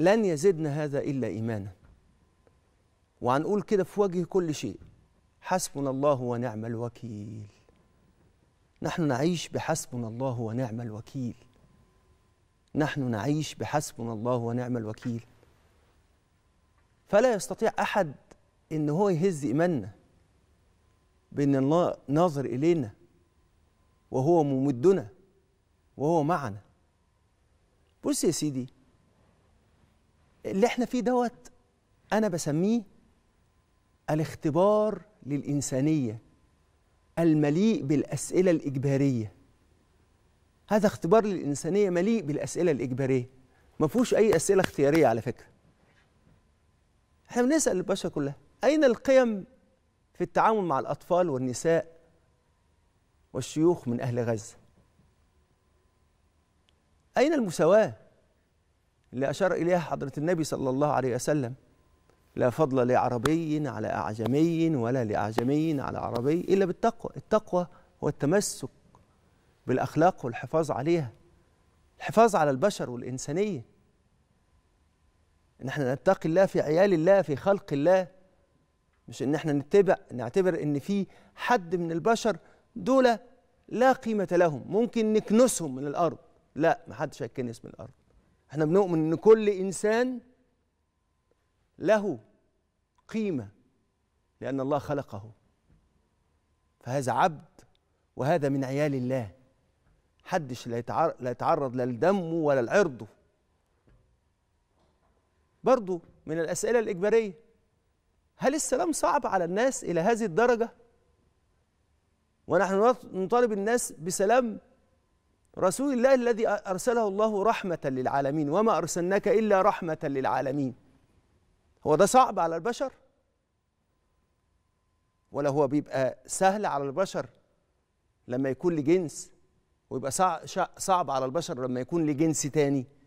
لن يزدنا هذا إلا إيمانا وهنقول كده في وجه كل شيء حسبنا الله ونعم الوكيل نحن نعيش بحسبنا الله ونعم الوكيل نحن نعيش بحسبنا الله ونعم الوكيل فلا يستطيع أحد إن هو يهز إيماننا بأن الله ناظر إلينا وهو ممدنا وهو معنا بص يا سيدي اللي احنا فيه دوت انا بسميه الاختبار للانسانيه المليء بالاسئله الاجباريه هذا اختبار للانسانيه مليء بالاسئله الاجباريه ما فيهوش اي اسئله اختياريه على فكره احنا بنسال البشر كلها اين القيم في التعامل مع الاطفال والنساء والشيوخ من اهل غزه اين المساواه اللي أشار إليها حضرة النبي صلى الله عليه وسلم لا فضل لعربي على أعجمي ولا لأعجمي على عربي إلا بالتقوى التقوى هو التمسك بالأخلاق والحفاظ عليها الحفاظ على البشر والإنسانية إن إحنا نتقي الله في عيال الله في خلق الله مش إن إحنا نتبع نعتبر إن في حد من البشر دول لا قيمة لهم ممكن نكنسهم من الأرض لا محدش هيكنس من الأرض احنا بنؤمن ان كل انسان له قيمه لان الله خلقه فهذا عبد وهذا من عيال الله حدش لا يتعرض لا لدمه ولا لعرضه برضه من الاسئله الاجباريه هل السلام صعب على الناس الى هذه الدرجه ونحن نطالب الناس بسلام رسول الله الذي أرسله الله رحمة للعالمين وما أرسلناك إلا رحمة للعالمين هو ده صعب على البشر ولا هو بيبقى سهل على البشر لما يكون لجنس ويبقى صعب على البشر لما يكون لجنس تاني